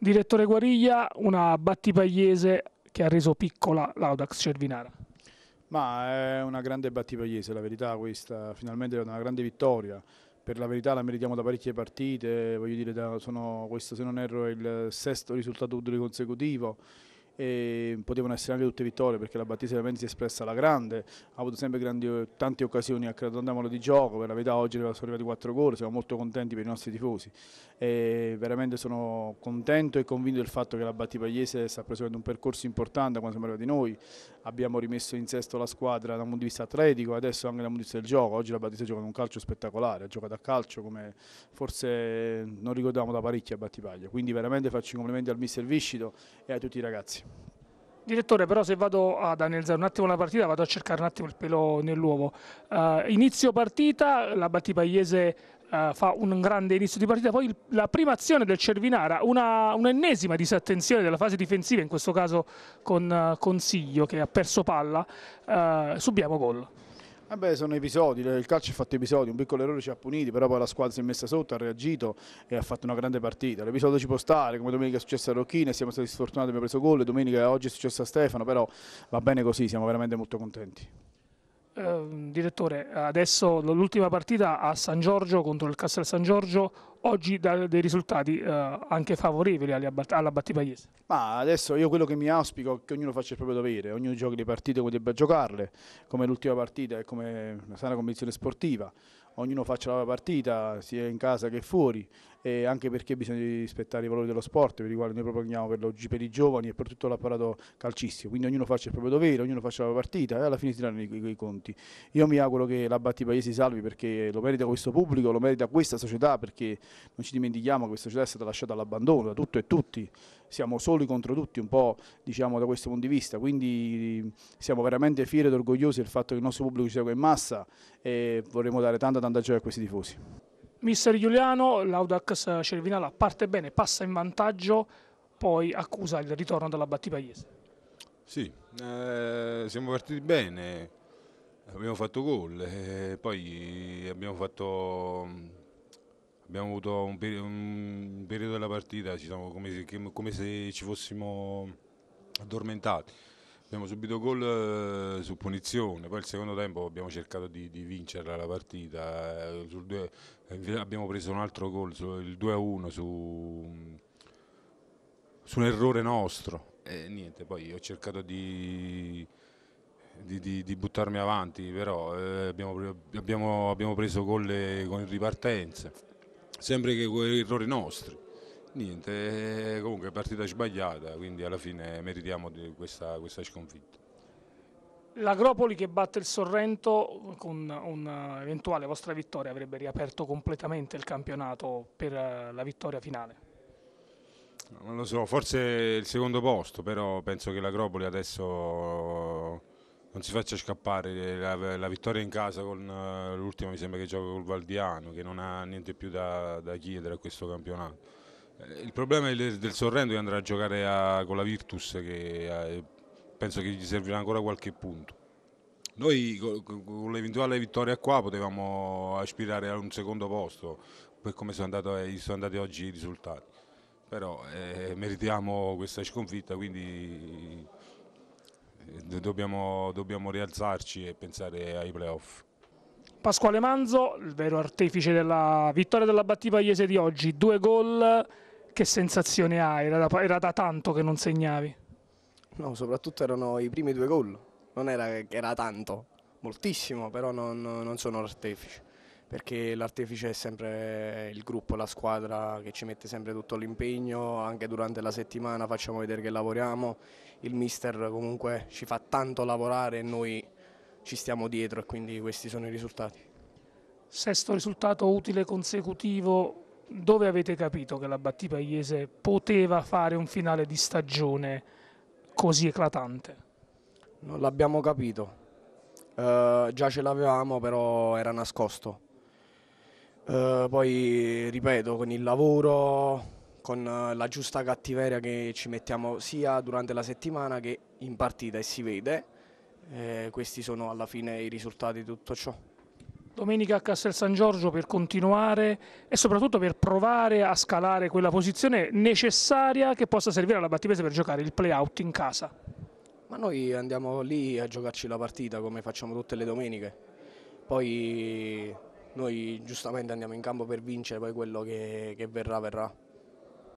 Direttore Guariglia, una battipagliese che ha reso piccola l'Audax Cervinara. Ma è una grande battipagliese, la verità questa, finalmente è una grande vittoria per la verità la meritiamo da parecchie partite, voglio dire, da, sono, questo se non erro è il sesto risultato utile consecutivo, e potevano essere anche tutte vittorie perché la Battista veramente si è espressa alla grande, ha avuto sempre grandi, tante occasioni a un Cradondamolo di gioco, per la verità oggi sono arrivati 4 gol, siamo molto contenti per i nostri tifosi e veramente sono contento e convinto del fatto che la Battipagliese sta proseguendo un percorso importante quando siamo arrivati noi, abbiamo rimesso in sesto la squadra dal punto di vista atletico adesso anche dal punto di vista del gioco, oggi la Battista gioca un calcio spettacolare, ha giocato a calcio come forse non ricordavamo da parecchio a Battipaglia, quindi veramente faccio i complimenti al mister Viscido e a tutti i ragazzi. Direttore, però se vado ad ah, analizzare un attimo la partita, vado a cercare un attimo il pelo nell'uovo. Uh, inizio partita, la Battipagliese uh, eh, fa un grande inizio di partita, poi il, la prima azione del Cervinara, un'ennesima disattenzione della fase difensiva, in questo caso con uh, Consiglio che ha perso palla, subiamo gol. Eh beh, sono episodi, il calcio ha fatto episodi, un piccolo errore ci ha puniti, però poi la squadra si è messa sotto, ha reagito e ha fatto una grande partita. L'episodio ci può stare, come domenica è successo a Rocchina, siamo stati sfortunati, abbiamo preso gol, domenica oggi è successo a Stefano, però va bene così, siamo veramente molto contenti. Eh, direttore, adesso l'ultima partita a San Giorgio contro il Castel San Giorgio, oggi dà dei risultati eh, anche favorevoli all'abbat- alla Battipagliese. Ma adesso io quello che mi auspico è che ognuno faccia il proprio dovere, ognuno giochi le partite come debba giocarle, come l'ultima partita e come una sana convenzione sportiva, ognuno faccia la propria partita sia in casa che fuori e anche perché bisogna rispettare i valori dello sport per i quali noi proponiamo per, per i giovani e per tutto l'apparato calcistico quindi ognuno faccia il proprio dovere, ognuno faccia la propria partita e alla fine si danno i, i conti io mi auguro che la Battipagliese si salvi perché lo merita questo pubblico, lo merita questa società perché non ci dimentichiamo che questa città è stata lasciata all'abbandono da tutto e tutti, siamo soli contro tutti un po' diciamo da questo punto di vista, quindi siamo veramente fieri ed orgogliosi del fatto che il nostro pubblico ci segua in massa e vorremmo dare tanta tanta gioia a questi tifosi. Mister Giuliano, l'Audax Cervinala parte bene, passa in vantaggio, poi accusa il ritorno della Battipagliese. Sì, eh, siamo partiti bene, abbiamo fatto gol, eh, poi abbiamo fatto abbiamo avuto un, peri- un periodo della partita diciamo, come, se, come, se, ci fossimo addormentati. Abbiamo subito gol eh, su punizione, poi il secondo tempo abbiamo cercato di, di vincere la partita, eh, due, eh, abbiamo preso un altro gol, il 2-1 a su, su un errore nostro. E niente, poi ho cercato di, di, di, di, buttarmi avanti, però eh, abbiamo, abbiamo, abbiamo, preso gol eh, con ripartenze sempre che con errori nostri. Niente, eh, comunque partita sbagliata, quindi alla fine meritiamo questa, questa sconfitta. L'Agropoli che batte il Sorrento con un'eventuale vostra vittoria avrebbe riaperto completamente il campionato per eh, la vittoria finale? Non lo so, forse il secondo posto, però penso che l'Agropoli adesso non si faccia scappare la, la vittoria in casa con eh, l'ultima mi sembra che gioca col Valdiano che non ha niente più da, da chiedere a questo campionato eh, il problema è del, del Sorrento che andrà a giocare a, con la Virtus che a, eh, penso che gli servirà ancora qualche punto noi con l'eventuale vittoria qua potevamo aspirare a un secondo posto per come sono, andato, sono andati oggi i risultati però eh, meritiamo questa sconfitta quindi dobbiamo, dobbiamo rialzarci e pensare ai playoff. Pasquale Manzo, il vero artefice della vittoria della Battipagliese di oggi, due gol, che sensazione hai? Era da, era da tanto che non segnavi? No, soprattutto erano i primi due gol, non era, che era tanto, moltissimo, però non, non sono artefice perché l'artefice è sempre il gruppo, la squadra che ci mette sempre tutto l'impegno, anche durante la settimana facciamo vedere che lavoriamo, il mister comunque ci fa tanto lavorare e noi ci stiamo dietro e quindi questi sono i risultati. Sesto risultato utile consecutivo, dove avete capito che la Battipagliese poteva fare un finale di stagione così eclatante? Non l'abbiamo capito, eh, già ce l'avevamo però era nascosto eh, poi ripeto, con il lavoro, con eh, la giusta cattiveria che ci mettiamo sia durante la settimana che in partita e si vede, eh, questi sono alla fine i risultati di tutto ciò. Domenica a Castel San Giorgio per continuare e soprattutto per provare a scalare quella posizione necessaria che possa servire alla Battipese per giocare il play-out in casa. Ma noi andiamo lì a giocarci la partita come facciamo tutte le domeniche. Poi noi giustamente andiamo in campo per vincere, poi quello che, che verrà verrà.